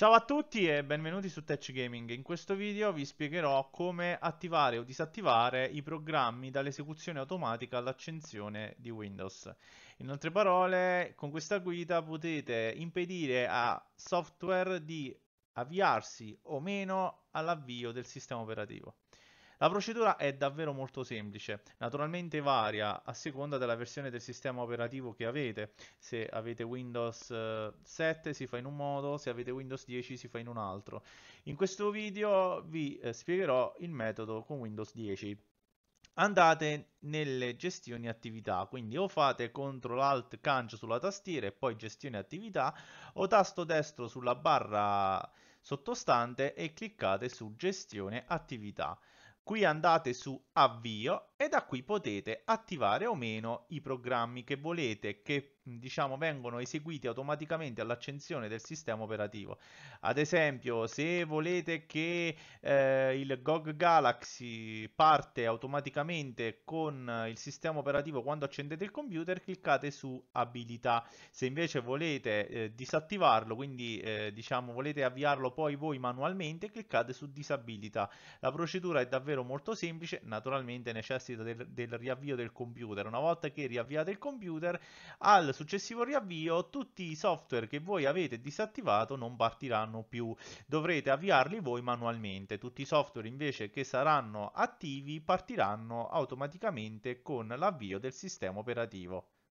Ciao a tutti e benvenuti su Touch Gaming. In questo video vi spiegherò come attivare o disattivare i programmi dall'esecuzione automatica all'accensione di Windows. In altre parole, con questa guida potete impedire a software di avviarsi o meno all'avvio del sistema operativo. La procedura è davvero molto semplice, naturalmente varia a seconda della versione del sistema operativo che avete. Se avete Windows 7 eh, si fa in un modo, se avete Windows 10 si fa in un altro. In questo video vi eh, spiegherò il metodo con Windows 10 andate nelle gestioni attività quindi o fate CTRL ALT CANCIO sulla tastiera e poi gestione attività o tasto destro sulla barra sottostante e cliccate su gestione attività Qui andate su avvio e da qui potete attivare o meno i programmi che volete che diciamo, vengono eseguiti automaticamente all'accensione del sistema operativo. Ad esempio, se volete che eh, il GOG Galaxy parte automaticamente con il sistema operativo quando accendete il computer, cliccate su abilità. Se invece volete eh, disattivarlo, quindi eh, diciamo volete avviarlo poi voi manualmente, cliccate su disabilità. La procedura è davvero molto semplice, naturalmente necessita del, del riavvio del computer. Una volta che riavviate il computer, al successivo riavvio tutti i software che voi avete disattivato non partiranno più, dovrete avviarli voi manualmente, tutti i software invece che saranno attivi partiranno automaticamente con l'avvio del sistema operativo.